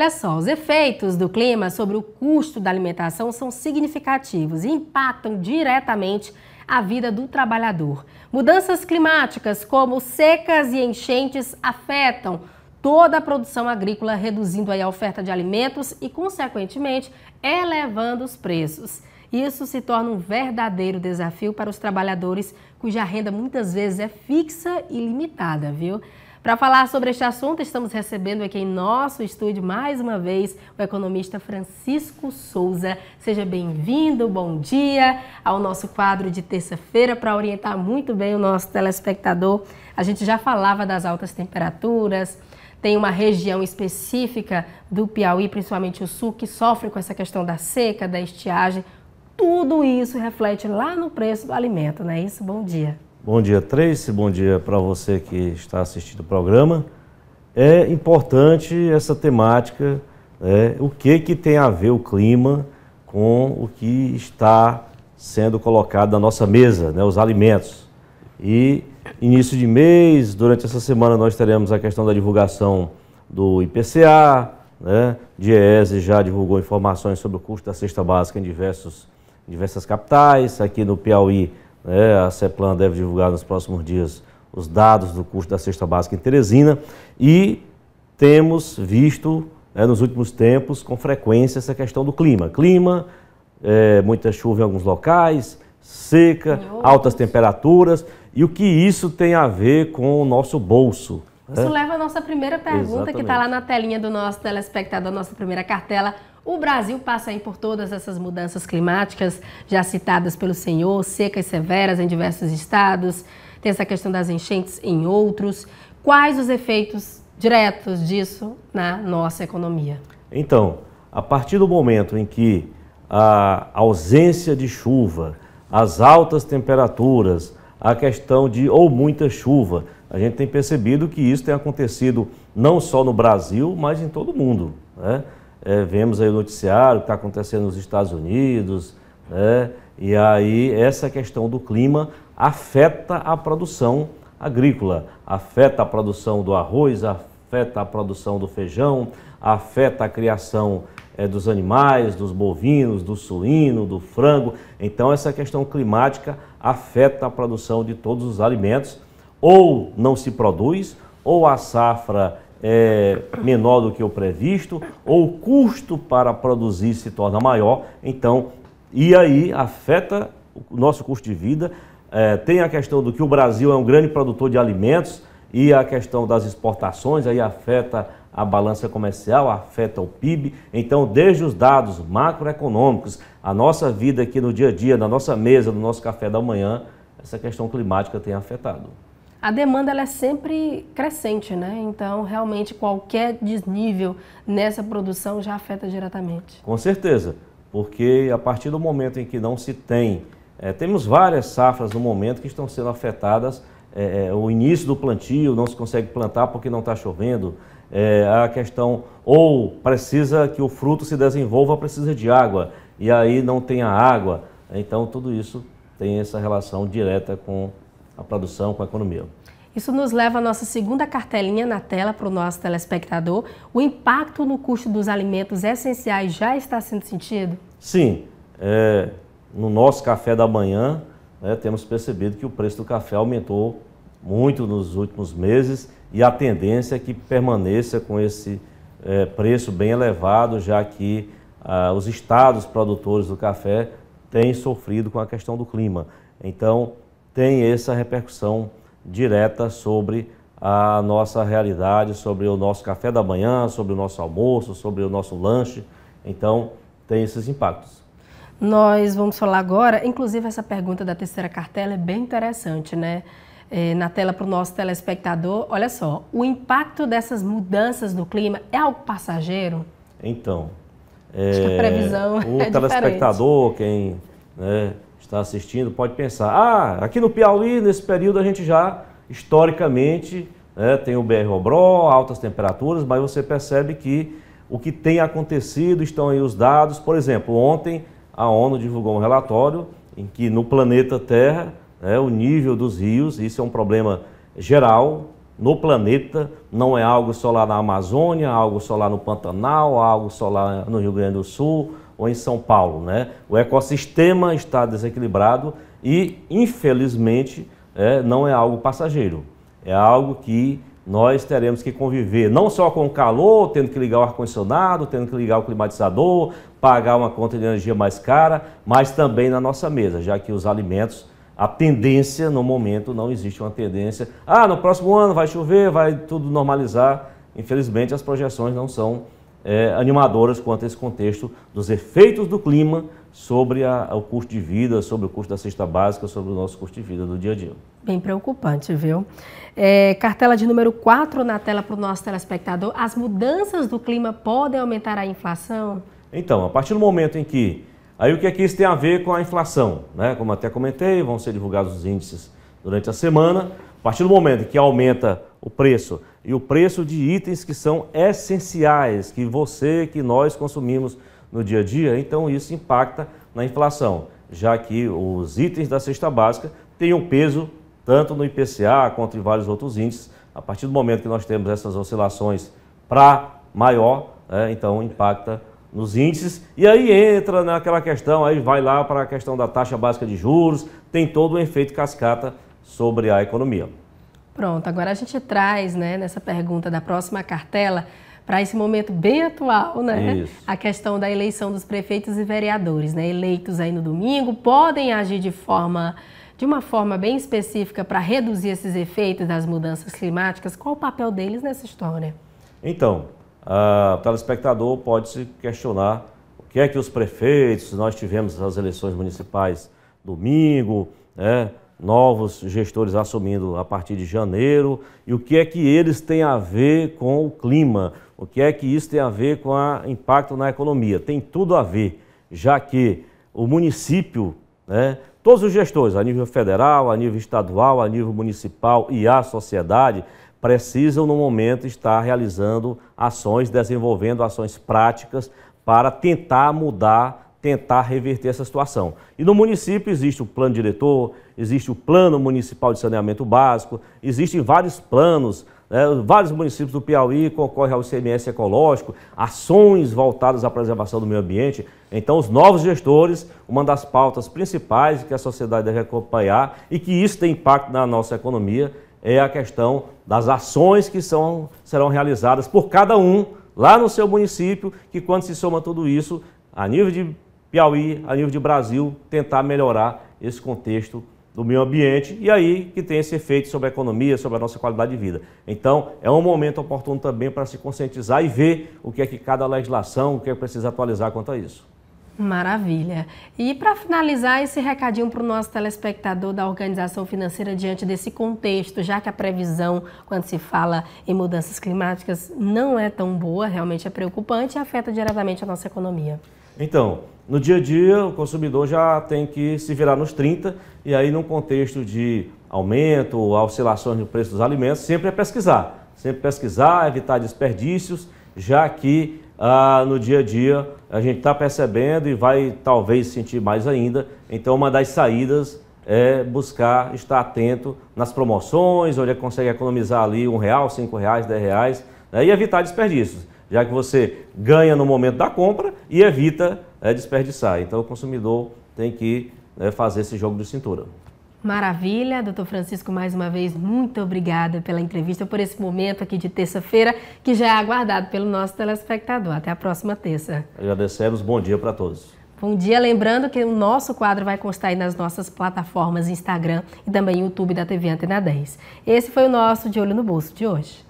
Olha só, os efeitos do clima sobre o custo da alimentação são significativos e impactam diretamente a vida do trabalhador. Mudanças climáticas, como secas e enchentes, afetam toda a produção agrícola, reduzindo a oferta de alimentos e, consequentemente, elevando os preços. Isso se torna um verdadeiro desafio para os trabalhadores cuja renda muitas vezes é fixa e limitada, viu? Para falar sobre este assunto, estamos recebendo aqui em nosso estúdio mais uma vez o economista Francisco Souza. Seja bem-vindo, bom dia ao nosso quadro de terça-feira para orientar muito bem o nosso telespectador. A gente já falava das altas temperaturas, tem uma região específica do Piauí, principalmente o sul, que sofre com essa questão da seca, da estiagem. Tudo isso reflete lá no preço do alimento, não é isso? Bom dia. Bom dia, Trace. Bom dia para você que está assistindo o programa. É importante essa temática, né? o que, que tem a ver o clima com o que está sendo colocado na nossa mesa, né? os alimentos. E início de mês, durante essa semana, nós teremos a questão da divulgação do IPCA, né? Diese já divulgou informações sobre o custo da cesta básica em diversos, diversas capitais. Aqui no Piauí, né? a CEPLAN deve divulgar nos próximos dias os dados do custo da cesta básica em Teresina e temos visto né, nos últimos tempos com frequência essa questão do clima. Clima, é, muita chuva em alguns locais, seca, altas temperaturas e o que isso tem a ver com o nosso bolso. Isso é? leva à nossa primeira pergunta, tá Exatamente. que está lá na telinha do nosso telespectador, nossa primeira cartela. O Brasil passa aí por todas essas mudanças climáticas já citadas pelo senhor, secas severas em diversos estados, tem essa questão das enchentes em outros. Quais os efeitos diretos disso na nossa economia? Então, a partir do momento em que a ausência de chuva, as altas temperaturas, a questão de ou muita chuva, a gente tem percebido que isso tem acontecido não só no Brasil, mas em todo o mundo. Né? É, vemos aí o noticiário que está acontecendo nos Estados Unidos, né? e aí essa questão do clima afeta a produção agrícola, afeta a produção do arroz, afeta a produção do feijão, afeta a criação é, dos animais, dos bovinos, do suíno, do frango. Então, essa questão climática afeta a produção de todos os alimentos, ou não se produz, ou a safra é, menor do que o previsto, ou o custo para produzir se torna maior, então, e aí afeta o nosso custo de vida. É, tem a questão do que o Brasil é um grande produtor de alimentos e a questão das exportações, aí afeta a balança comercial, afeta o PIB. Então, desde os dados macroeconômicos, a nossa vida aqui no dia a dia, na nossa mesa, no nosso café da manhã, essa questão climática tem afetado a demanda ela é sempre crescente, né? Então, realmente, qualquer desnível nessa produção já afeta diretamente. Com certeza, porque a partir do momento em que não se tem, é, temos várias safras no momento que estão sendo afetadas. É, é, o início do plantio não se consegue plantar porque não está chovendo. É, a questão ou precisa que o fruto se desenvolva, precisa de água e aí não tem a água. Então tudo isso tem essa relação direta com a produção com a economia. Isso nos leva à nossa segunda cartelinha na tela para o nosso telespectador. O impacto no custo dos alimentos essenciais já está sendo sentido? Sim. É, no nosso café da manhã, né, temos percebido que o preço do café aumentou muito nos últimos meses e a tendência é que permaneça com esse é, preço bem elevado, já que ah, os estados produtores do café têm sofrido com a questão do clima. Então, tem essa repercussão direta sobre a nossa realidade, sobre o nosso café da manhã, sobre o nosso almoço, sobre o nosso lanche. Então, tem esses impactos. Nós vamos falar agora, inclusive essa pergunta da terceira cartela é bem interessante, né? É, na tela para o nosso telespectador, olha só, o impacto dessas mudanças no clima é algo passageiro? Então, é, Acho que a é, previsão o é telespectador, diferente. quem né, está assistindo pode pensar: ah, aqui no Piauí, nesse período, a gente já, historicamente, né, tem o BR-Obró, altas temperaturas, mas você percebe que o que tem acontecido, estão aí os dados. Por exemplo, ontem a ONU divulgou um relatório em que no planeta Terra, é o nível dos rios, isso é um problema geral no planeta, não é algo só lá na Amazônia, algo só lá no Pantanal, algo só lá no Rio Grande do Sul ou em São Paulo. Né? O ecossistema está desequilibrado e, infelizmente, é, não é algo passageiro. É algo que nós teremos que conviver não só com o calor, tendo que ligar o ar-condicionado, tendo que ligar o climatizador, pagar uma conta de energia mais cara, mas também na nossa mesa, já que os alimentos, a tendência no momento não existe uma tendência. Ah, no próximo ano vai chover, vai tudo normalizar. Infelizmente, as projeções não são é, animadoras quanto a esse contexto dos efeitos do clima sobre a, o custo de vida, sobre o custo da cesta básica, sobre o nosso custo de vida do dia a dia. Bem preocupante, viu? É, cartela de número 4 na tela para o nosso telespectador. As mudanças do clima podem aumentar a inflação? Então, a partir do momento em que. Aí o que é que isso tem a ver com a inflação? Né? Como até comentei, vão ser divulgados os índices durante a semana. A partir do momento em que aumenta o preço e o preço de itens que são essenciais, que você, que nós consumimos no dia a dia, então isso impacta na inflação, já que os itens da cesta básica têm um peso tanto no IPCA quanto em vários outros índices. A partir do momento que nós temos essas oscilações para maior, é, então impacta nos índices. E aí entra naquela questão, aí vai lá para a questão da taxa básica de juros, tem todo um efeito cascata sobre a economia. Pronto, agora a gente traz, né, nessa pergunta da próxima cartela, para esse momento bem atual, né? Isso. A questão da eleição dos prefeitos e vereadores, né? Eleitos aí no domingo, podem agir de forma de uma forma bem específica para reduzir esses efeitos das mudanças climáticas? Qual o papel deles nessa história? Então, o telespectador pode se questionar o que é que os prefeitos, nós tivemos as eleições municipais domingo, né? novos gestores assumindo a partir de janeiro e o que é que eles têm a ver com o clima, o que é que isso tem a ver com o impacto na economia. Tem tudo a ver, já que o município, né, todos os gestores, a nível federal, a nível estadual, a nível municipal e a sociedade, precisam no momento estar realizando ações, desenvolvendo ações práticas para tentar mudar tentar reverter essa situação. E no município existe o plano diretor, existe o plano municipal de saneamento básico, existem vários planos, né? vários municípios do Piauí concorrem ao ICMS ecológico, ações voltadas à preservação do meio ambiente. Então, os novos gestores, uma das pautas principais que a sociedade deve acompanhar e que isso tem impacto na nossa economia é a questão das ações que são, serão realizadas por cada um lá no seu município, que quando se soma tudo isso, a nível de Piauí, a nível de Brasil, tentar melhorar esse contexto do meio ambiente e aí que tem esse efeito sobre a economia, sobre a nossa qualidade de vida. Então, é um momento oportuno também para se conscientizar e ver o que é que cada legislação, o que é que precisa atualizar quanto a isso. Maravilha. E para finalizar esse recadinho para o nosso telespectador da organização financeira diante desse contexto, já que a previsão, quando se fala em mudanças climáticas, não é tão boa, realmente é preocupante e afeta diretamente a nossa economia. Então, no dia a dia, o consumidor já tem que se virar nos 30, e aí, num contexto de aumento ou oscilações no preço dos alimentos, sempre é pesquisar. Sempre pesquisar, evitar desperdícios, já que ah, no dia a dia a gente está percebendo e vai talvez sentir mais ainda. Então, uma das saídas é buscar estar atento nas promoções, onde é consegue economizar ali um real, cinco reais, dez reais, né? e evitar desperdícios, já que você ganha no momento da compra e evita é, desperdiçar. Então, o consumidor tem que é, fazer esse jogo de cintura. Maravilha, doutor Francisco, mais uma vez, muito obrigada pela entrevista, por esse momento aqui de terça-feira, que já é aguardado pelo nosso telespectador. Até a próxima terça. Agradecemos, bom dia para todos. Bom dia, lembrando que o nosso quadro vai constar aí nas nossas plataformas Instagram e também YouTube da TV Antena 10. Esse foi o nosso De Olho no Bolso de hoje.